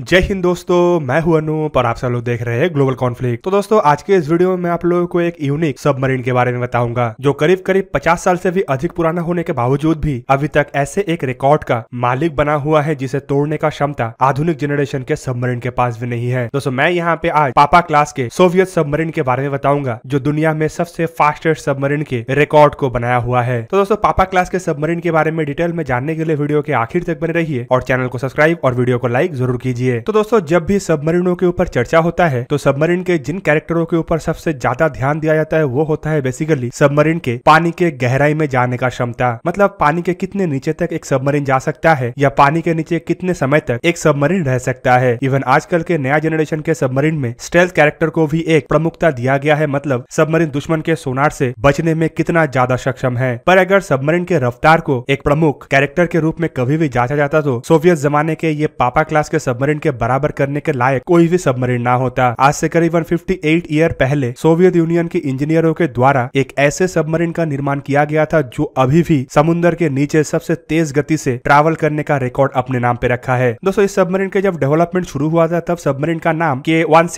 जय हिंद दोस्तों मैं हूं अनु और आप सब लोग देख रहे हैं ग्लोबल कॉन्फ्लिक्ट तो दोस्तों आज के इस वीडियो में मैं आप लोगों को एक यूनिक सबमरीन के बारे में बताऊंगा जो करीब करीब 50 साल से भी अधिक पुराना होने के बावजूद भी अभी तक ऐसे एक रिकॉर्ड का मालिक बना हुआ है जिसे तोड़ने का क्षमता आधुनिक जनरेशन के सबमरीन के पास भी नहीं है दोस्तों मैं यहाँ पे आज पापा क्लास के सोवियत सबमरीन के बारे में बताऊंगा जो दुनिया में सबसे फास्टेस्ट सबमरीन के रिकॉर्ड को बनाया हुआ है तो दोस्तों पापा क्लास के सबमरीन के बारे में डिटेल में जानने के लिए वीडियो के आखिर तक बने रही और चैनल को सब्सक्राइब और वीडियो को लाइक जरूर कीजिए कीजिए तो दोस्तों जब भी सबमरीनों के ऊपर चर्चा होता है तो सबमरीन के जिन कैरेक्टरों के ऊपर सबसे ज्यादा ध्यान दिया जाता है वो होता है बेसिकली सबमरीन के पानी के गहराई में जाने का क्षमता मतलब पानी के कितने नीचे तक एक सबमरीन जा सकता है या पानी के नीचे कितने समय तक एक सबमरीन रह सकता है इवन आजकल के नया जनरेशन के सबमरीन में स्टेल्थ कैरेक्टर को भी एक प्रमुखता दिया गया है मतलब सबमरीन दुश्मन के सोनार से बचने में कितना ज्यादा सक्षम है पर अगर सबमरीन के रफ्तार को एक प्रमुख कैरेक्टर के रूप में कभी भी जांचा जाता तो सोवियत जमाने के ये पापा क्लास के सबमरीन सबमरीन के बराबर करने के लायक कोई भी सबमरीन ना होता आज से करीबन 58 ईयर पहले सोवियत यूनियन के इंजीनियरों के द्वारा एक ऐसे सबमरीन का निर्माण किया गया था जो अभी भी समुन्द्र के नीचे सबसे तेज गति से ट्रैवल करने का रिकॉर्ड अपने नाम पे रखा है दोस्तों इस सबमरीन के जब डेवलपमेंट शुरू हुआ था तब सबमरीन का नाम के वन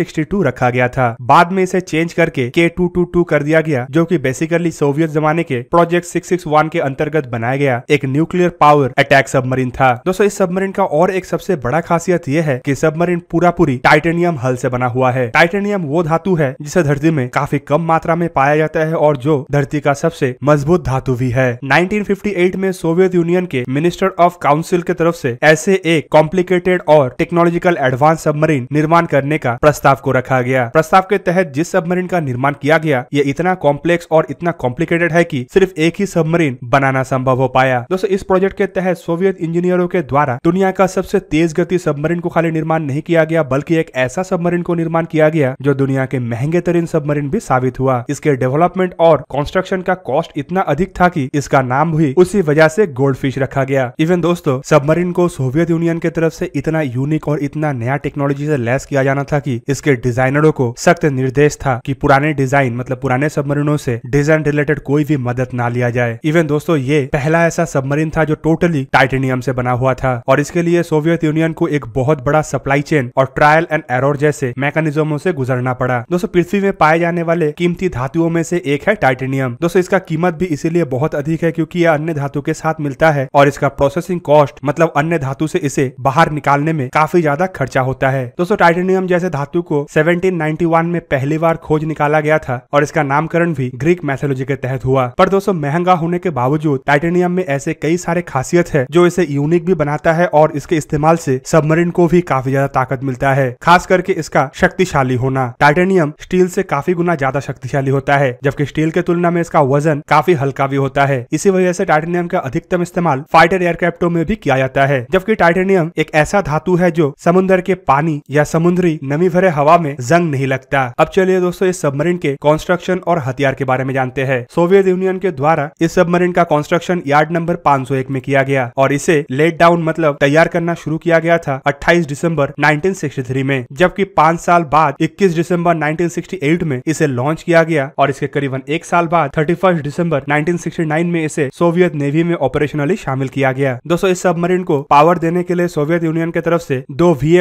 रखा गया था बाद में इसे चेंज करके के कर दिया गया जो की बेसिकली सोवियत जमाने के प्रोजेक्ट वन के अंतर्गत बनाया गया एक न्यूक्लियर पावर अटैक सबमरीन था दोस्तों इस सबमरीन का और एक सबसे बड़ा खासियत यह है कि सबमरीन पूरा पूरी टाइटेनियम हल से बना हुआ है टाइटेनियम वो धातु है जिसे धरती में काफी कम मात्रा में पाया जाता है और जो धरती का सबसे मजबूत धातु भी है 1958 में सोवियत यूनियन के मिनिस्टर ऑफ काउंसिल के तरफ से ऐसे एक कॉम्प्लिकेटेड और टेक्नोलॉजिकल एडवांस सबमरीन निर्माण करने का प्रस्ताव को रखा गया प्रस्ताव के तहत जिस सबमरीन का निर्माण किया गया ये इतना कॉम्प्लेक्स और इतना कॉम्प्लिकेटेड है की सिर्फ एक ही सबमरीन बनाना संभव हो पाया दोस्तों इस प्रोजेक्ट के तहत सोवियत इंजीनियरों के द्वारा दुनिया का सबसे तेज गति सबमरीन को खाली निर्माण नहीं किया गया बल्कि एक ऐसा सबमरीन को निर्माण किया गया जो दुनिया के महंगे तरीन सबमरीन भी साबित हुआ इसके डेवलपमेंट और कंस्ट्रक्शन का कॉस्ट इतना अधिक था कि इसका नाम भी उसी वजह से गोल्ड फिश रखा गया इवन दोस्तों सबमरीन को सोवियत यूनियन के तरफ से इतना यूनिक और इतना नया टेक्नोलॉजी से लैस किया जाना था कि इसके डिजाइनरों को सख्त निर्देश था कि पुराने डिजाइन मतलब पुराने सबमरीनों से डिजाइन रिलेटेड कोई भी मदद ना लिया जाए इवन दोस्तों ये पहला ऐसा सबमरीन था जो टोटली टाइटेनियम से बना हुआ था और इसके लिए सोवियत यूनियन को एक बहुत बड़ा सप्लाई चेन और ट्रायल एंड एरोर जैसे मैकेनिज्मों से गुजरना पड़ा दोस्तों पृथ्वी में पाए जाने वाले कीमती धातुओं में से एक है टाइटेनियम दोस्तों इसका कीमत भी इसीलिए बहुत अधिक है क्योंकि यह अन्य धातु के साथ मिलता है और इसका प्रोसेसिंग कॉस्ट मतलब अन्य धातु से इसे बाहर निकालने में काफी ज्यादा खर्चा होता है दोस्तों टाइटेनियम जैसे धातु को 1791 में पहली बार खोज निकाला गया था और इसका नामकरण भी ग्रीक मैथोलॉजी के तहत हुआ पर दोस्तों महंगा होने के बावजूद टाइटेनियम में ऐसे कई सारे खासियत है जो इसे यूनिक भी बनाता है और इसके इस्तेमाल से सबमरीन को भी भी काफी ज्यादा ताकत मिलता है खास करके इसका शक्तिशाली होना टाइटेनियम स्टील से काफी गुना ज्यादा शक्तिशाली होता है जबकि स्टील के तुलना में इसका वजन काफी हल्का भी होता है इसी वजह से टाइटेनियम का अधिकतम इस्तेमाल फाइटर एयरक्राफ्टों में भी किया जाता है जबकि टाइटेनियम एक ऐसा धातु है जो समुन्द्र के पानी या समुद्री नमी भरे हवा में जंग नहीं लगता अब चलिए दोस्तों इस सबमरीन के कंस्ट्रक्शन और हथियार के बारे में जानते हैं सोवियत यूनियन के द्वारा इस सबमरीन का कंस्ट्रक्शन यार्ड नंबर 501 में किया गया और इसे लेट डाउन मतलब तैयार करना शुरू किया गया था 28 22 दिसंबर 1963 में जबकि पांच साल बाद 21 दिसंबर 1968 में इसे लॉन्च किया गया और इसके करीबन एक साल बाद 31 दिसंबर 1969 में इसे सोवियत नेवी में ऑपरेशनली शामिल किया गया दोस्तों इस सबमरीन को पावर देने के लिए सोवियत यूनियन की तरफ से दो वी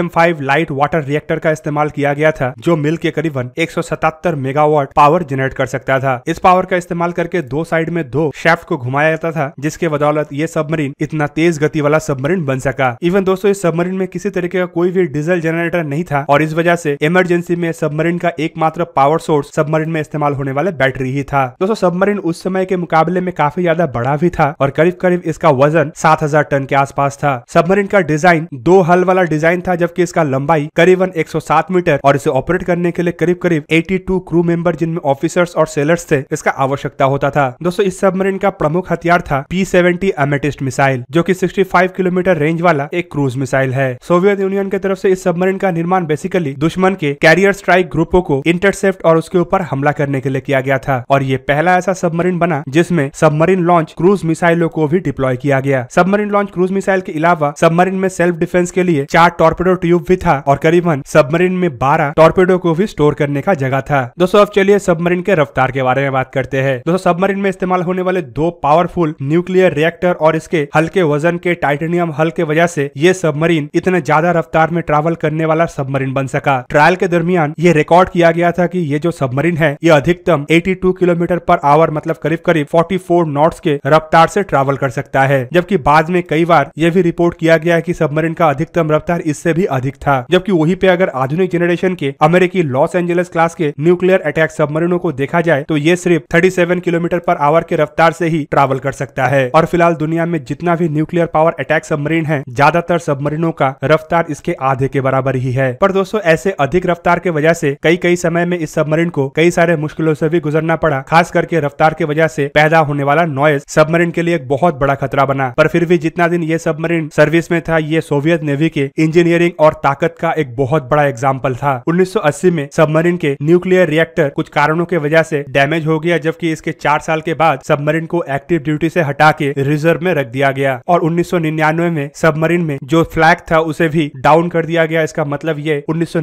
लाइट वाटर रिएक्टर का इस्तेमाल किया गया था जो मिल के करीबन एक मेगावाट पावर जनरेट कर सकता था इस पावर का इस्तेमाल करके दो साइड में दो शेफ्ट को घुमाया जाता था जिसके बदौलत ये सबमरीन इतना तेज गति वाला सबमरीन बन सका इवन दोस्तों इस सबमरीन में किसी तरह तरीके का कोई भी डीजल जनरेटर नहीं था और इस वजह से इमरजेंसी में सबमरीन का एकमात्र पावर सोर्स सबमरीन में इस्तेमाल होने वाले बैटरी ही था दोस्तों सबमरीन उस समय के मुकाबले में काफी ज्यादा बड़ा भी था और करीब करीब इसका वजन सात टन के आसपास था सबमरीन का डिजाइन दो हल वाला डिजाइन था जबकि इसका लंबाई करीबन एक मीटर और इसे ऑपरेट करने के लिए करीब करीब एटी क्रू मेंबर जिनमें ऑफिसर्स और सेलर्स थे इसका आवश्यकता होता था दोस्तों इस सबमरीन का प्रमुख हथियार था पी सेवेंटी अमेटिस्ट मिसाइल जो की सिक्सटी किलोमीटर रेंज वाला एक क्रूज मिसाइल है सोवियत सोवियत यूनियन के तरफ से इस सबमरीन का निर्माण बेसिकली दुश्मन के कैरियर स्ट्राइक ग्रुपों को इंटरसेप्ट और उसके ऊपर हमला करने के लिए किया गया था और ये पहला ऐसा सबमरीन बना जिसमें सबमरीन लॉन्च क्रूज मिसाइलों को भी डिप्लॉय किया गया सबमरीन लॉन्च क्रूज मिसाइल के अलावा सबमरीन में सेल्फ डिफेंस के लिए चार टॉर्पेडो ट्यूब भी था और करीबन सबमरीन में बारह टॉर्पेडो को भी स्टोर करने का जगह था दोस्तों अब चलिए सबमरीन के रफ्तार के बारे में बात करते हैं दोस्तों सबमरीन में इस्तेमाल होने वाले दो पावरफुल न्यूक्लियर रिएक्टर और इसके हल्के वजन के टाइटेनियम हल के वजह से ये सबमरीन इतने ज्यादा ज्यादा रफ्तार में ट्रैवल करने वाला सबमरीन बन सका ट्रायल के दरमियान ये रिकॉर्ड किया गया था कि ये जो सबमरीन है ये अधिकतम 82 किलोमीटर पर आवर मतलब करीब करीब 44 फोर के रफ्तार से ट्रैवल कर सकता है जबकि बाद में कई बार यह भी रिपोर्ट किया गया है की सबमरीन का अधिकतम रफ्तार इससे भी अधिक था जबकि वही पे अगर आधुनिक जनरेशन के अमेरिकी लॉस एंजलिस क्लास के न्यूक्लियर अटैक सबमरीनों को देखा जाए तो ये सिर्फ 37 किलोमीटर पर आवर के रफ्तार से ही ट्रैवल कर सकता है और फिलहाल दुनिया में जितना भी न्यूक्लियर पावर अटैक सबमरीन है ज्यादातर सबमरीनों का रफ्तार रफ्तार इसके आधे के बराबर ही है पर दोस्तों ऐसे अधिक रफ्तार के वजह से कई कई समय में इस सबमरीन को कई सारे मुश्किलों से भी गुजरना पड़ा खास करके रफ्तार की वजह से पैदा होने वाला नॉइज सबमरीन के लिए एक बहुत बड़ा खतरा बना पर फिर भी जितना दिन ये सबमरीन सर्विस में था ये सोवियत नेवी के इंजीनियरिंग और ताकत का एक बहुत बड़ा एग्जाम्पल था उन्नीस में सबमरीन के न्यूक्लियर रिएक्टर कुछ कारणों की वजह से डैमेज हो गया जबकि इसके चार साल के बाद सबमरीन को एक्टिव ड्यूटी से हटा के रिजर्व में रख दिया गया और उन्नीस में सबमरीन में जो फ्लैग था उसे भी ही डाउन कर दिया गया इसका मतलब ये उन्नीस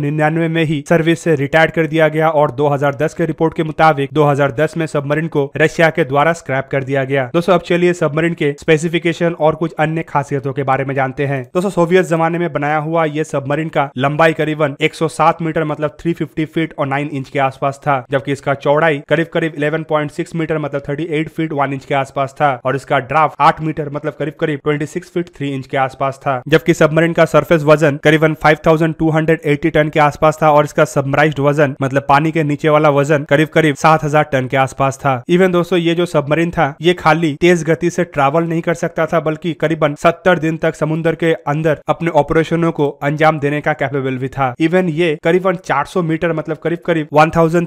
में ही सर्विस से रिटायर कर दिया गया और 2010 के रिपोर्ट के मुताबिक 2010 में सबमरीन को रशिया के द्वारा स्क्रैप कर दिया गया दोस्तों अब चलिए सबमरीन के स्पेसिफिकेशन और कुछ अन्य खासियतों के बारे में जानते हैं दोस्तों सोवियत जमाने में बनाया हुआ ये सबमरीन का लंबाई करीबन एक मीटर मतलब थ्री फीट और नाइन इंच के आसपास था जबकि इसका चौड़ाई करीब करीब इलेवन मीटर मतलब थर्टी फीट वन इंच के आसपास था और इसका ड्राफ्ट आठ मीटर मतलब करीब करीब सिक्स फीट थ्री इंच के आसपास था जबकि सबमरीन का सरफेस वजन करीबन 5,280 टन के आसपास था और इसका सबमराइज वजन मतलब पानी के नीचे वाला वजन करीब करीब 7,000 टन के आसपास था इवन दोस्तों ये जो सबमरीन था ये खाली तेज गति से ट्रैवल नहीं कर सकता था बल्कि करीबन सत्तर दिन तक समुद्र के अंदर अपने ऑपरेशनों को अंजाम देने का कैपेबल भी था इवन ये करीबन चार मीटर मतलब करीब करीब वन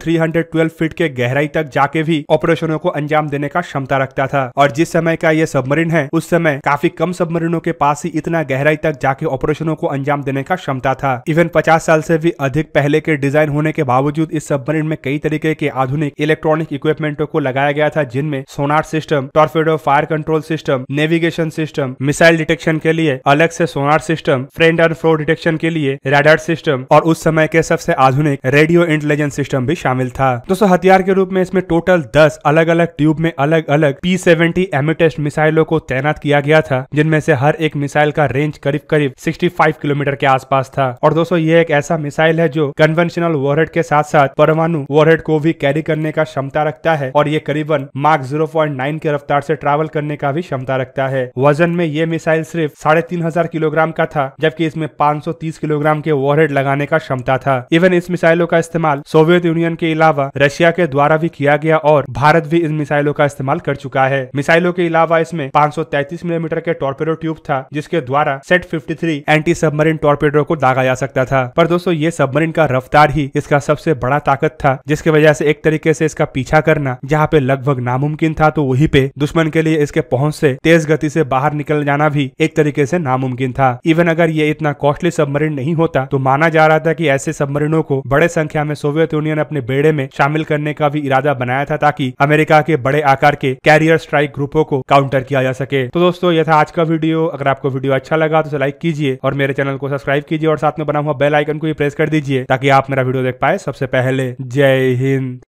फीट के गहराई तक जाके भी ऑपरेशनों को अंजाम देने का क्षमता रखता था और जिस समय का ये सबमरीन है उस समय काफी कम सबमरीनों के पास ही इतना गहराई तक जाके ऑपरेशनों को अंजाम देने का क्षमता था इवन 50 साल से भी अधिक पहले के डिजाइन होने के बावजूद इस सबमरीन में कई तरीके के आधुनिक इलेक्ट्रॉनिक इक्विपमेंटों को लगाया गया था जिनमें sonar system torpedo fire control system navigation system missile detection के लिए अलग से sonar system friend and flow detection के लिए रेडार सिस्टम और उस समय के सबसे आधुनिक रेडियो इंटेलिजेंस सिस्टम भी शामिल था दोस्तों हथियार के रूप में इसमें टोटल दस अलग अलग ट्यूब में अलग अलग पी सेवेंटी एमिटेस्ट मिसाइलों को तैनात किया गया था जिनमें से हर एक मिसाइल का रेंज करीब करीब सिक्सटी फाइव किलोमीटर के आसपास था और दोस्तों ये एक ऐसा मिसाइल है जो कन्वेंशनल वॉरहेड के साथ साथ परमाणु वॉरहेड को भी कैरी करने का क्षमता रखता है और ये करीबन मार्क जीरो के रफ्तार ऐसी ट्रेवल करने का भी क्षमता रखता है वजन में ये मिसाइल सिर्फ साढ़े तीन हजार किलोग्राम का था जबकि इसमें पाँच किलोग्राम के वॉरहेड लगाने का क्षमता था इवन इस मिसाइलों का इस्तेमाल सोवियत यूनियन के अलावा रशिया के द्वारा भी किया गया और भारत भी इन मिसाइलों का इस्तेमाल कर चुका है मिसाइलों के अलावा इसमें 533 मिलीमीटर mm के टॉर्पेडो ट्यूब था जिसके द्वारा सेट 53 एंटी सबमरीन टॉर्पेडो को दागा जा सकता था पर दोस्तों ये सबमरीन का रफ्तार ही इसका सबसे बड़ा ताकत था जिसकी वजह से एक तरीके से इसका पीछा करना जहाँ पे लगभग नामुमकिन था तो वही पे दुश्मन के लिए इसके पहुंच से तेज गति से बाहर निकल जाना भी एक तरीके ऐसी नामुमकिन था इवन अगर ये इतना कॉस्टली सबमरीन नहीं होता तो माना जा रहा था की ऐसे सबमरीनों को बड़े संख्या में सोवियत यूनियन अपने बेड़े में शामिल करने का भी इरादा बनाया था ताकि अमेरिका के बड़े आकार के कैरियर स्ट्राइक ग्रुपों को काउंटर किया जा सके तो दोस्तों यह था आज का वीडियो अगर आपको वीडियो अच्छा लगा तो लाइक कीजिए और मेरे चैनल को सब्सक्राइब कीजिए और साथ में बना हुआ बेल आइकन को भी प्रेस कर दीजिए ताकि आप मेरा वीडियो देख पाए सबसे पहले जय हिंद